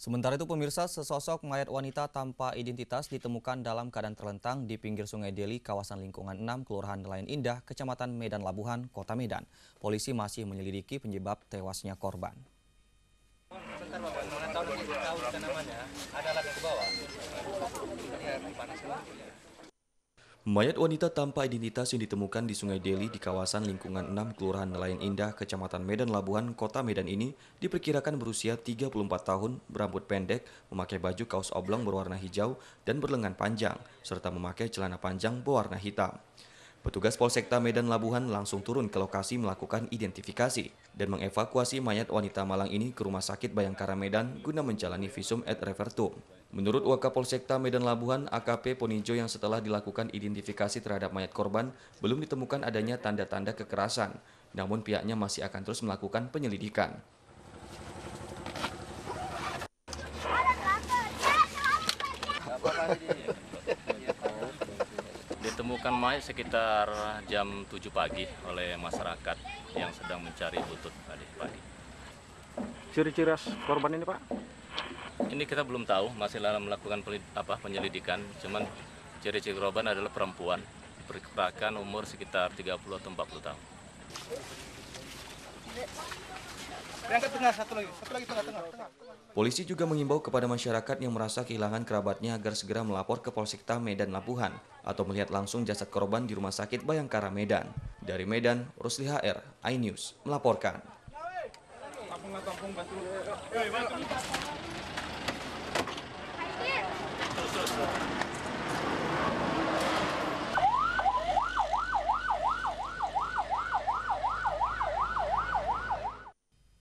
Sementara itu pemirsa, sesosok mayat wanita tanpa identitas ditemukan dalam keadaan terlentang di pinggir Sungai Deli, kawasan lingkungan 6, Kelurahan Nelayan Indah, Kecamatan Medan Labuhan, Kota Medan. Polisi masih menyelidiki penyebab tewasnya korban. Mayat wanita tanpa identitas yang ditemukan di Sungai Deli di kawasan lingkungan 6 Kelurahan Nelayan Indah, Kecamatan Medan Labuhan, Kota Medan ini diperkirakan berusia 34 tahun, berambut pendek, memakai baju kaos oblong berwarna hijau dan berlengan panjang, serta memakai celana panjang berwarna hitam. Petugas Polsekta Medan Labuhan langsung turun ke lokasi melakukan identifikasi dan mengevakuasi mayat wanita Malang ini ke Rumah Sakit Bayangkara Medan guna menjalani visum et revertum. Menurut Wakapolsekta Medan Labuhan AKP Ponijo yang setelah dilakukan identifikasi terhadap mayat korban belum ditemukan adanya tanda-tanda kekerasan, namun pihaknya masih akan terus melakukan penyelidikan. Apa ditemukan mayat sekitar jam 7 pagi oleh masyarakat yang sedang mencari butut tadi pagi. Ciri-ciri korban ini Pak? Ini kita belum tahu, masih dalam melakukan apa, penyelidikan. Cuman ciri-ciri korban adalah perempuan, perkirakan umur sekitar 30 atau 40 tahun. Polisi juga mengimbau kepada masyarakat yang merasa kehilangan kerabatnya agar segera melapor ke Polsekta Medan Lapuhan atau melihat langsung jasad korban di Rumah Sakit Bayangkara Medan. Dari Medan, Rusli HR, iNews, melaporkan.